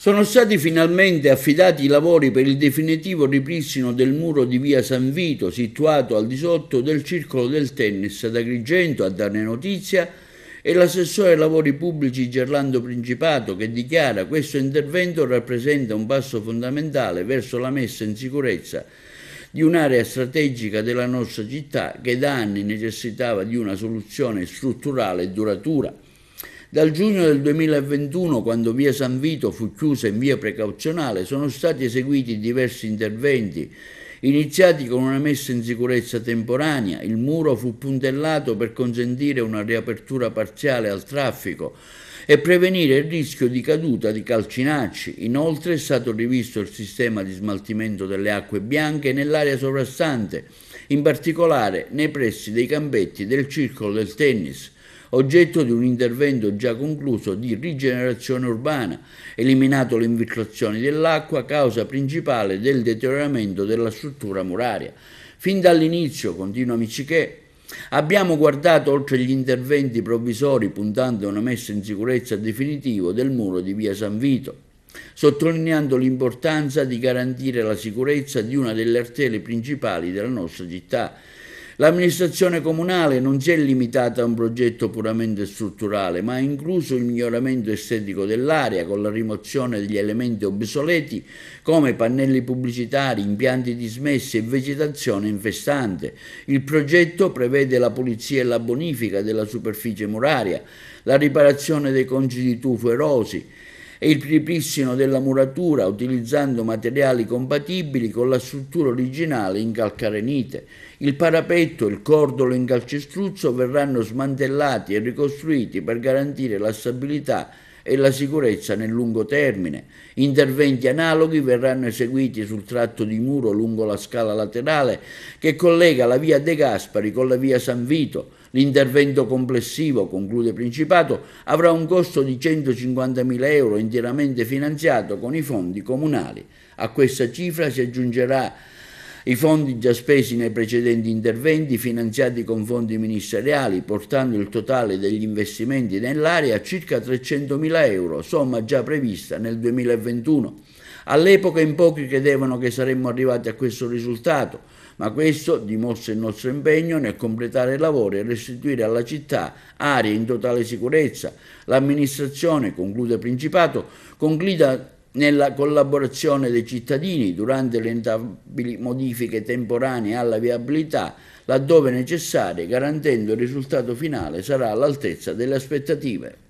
Sono stati finalmente affidati i lavori per il definitivo ripristino del muro di via San Vito, situato al di sotto del circolo del tennis ad Agrigento, a darne notizia, e l'assessore ai lavori pubblici Gerlando Principato che dichiara questo intervento rappresenta un passo fondamentale verso la messa in sicurezza di un'area strategica della nostra città che da anni necessitava di una soluzione strutturale e duratura. Dal giugno del 2021, quando via San Vito fu chiusa in via precauzionale, sono stati eseguiti diversi interventi, iniziati con una messa in sicurezza temporanea. Il muro fu puntellato per consentire una riapertura parziale al traffico e prevenire il rischio di caduta di calcinacci. Inoltre è stato rivisto il sistema di smaltimento delle acque bianche nell'area sovrastante, in particolare nei pressi dei campetti del circolo del tennis oggetto di un intervento già concluso di rigenerazione urbana, eliminato le infiltrazioni dell'acqua, causa principale del deterioramento della struttura muraria. Fin dall'inizio, continua Michiché, Abbiamo guardato oltre gli interventi provvisori puntando a una messa in sicurezza definitiva del muro di via San Vito, sottolineando l'importanza di garantire la sicurezza di una delle arterie principali della nostra città L'amministrazione comunale non si è limitata a un progetto puramente strutturale, ma ha incluso il miglioramento estetico dell'area con la rimozione degli elementi obsoleti come pannelli pubblicitari, impianti dismessi e vegetazione infestante. Il progetto prevede la pulizia e la bonifica della superficie muraria, la riparazione dei congi di tufo erosi, e il ripristino della muratura utilizzando materiali compatibili con la struttura originale in calcarenite. Il parapetto il cordolo in calcestruzzo verranno smantellati e ricostruiti per garantire la stabilità e la sicurezza nel lungo termine. Interventi analoghi verranno eseguiti sul tratto di muro lungo la scala laterale che collega la via De Gaspari con la via San Vito. L'intervento complessivo, conclude Principato, avrà un costo di 150.000 euro interamente finanziato con i fondi comunali. A questa cifra si aggiungerà i fondi già spesi nei precedenti interventi, finanziati con fondi ministeriali, portando il totale degli investimenti nell'area a circa 300.000 euro, somma già prevista nel 2021. All'epoca in pochi credevano che saremmo arrivati a questo risultato, ma questo dimostra il nostro impegno nel completare i lavori e restituire alla città aree in totale sicurezza. L'amministrazione, conclude Principato, concluda nella collaborazione dei cittadini durante le intabili modifiche temporanee alla viabilità, laddove necessarie, garantendo il risultato finale sarà all'altezza delle aspettative.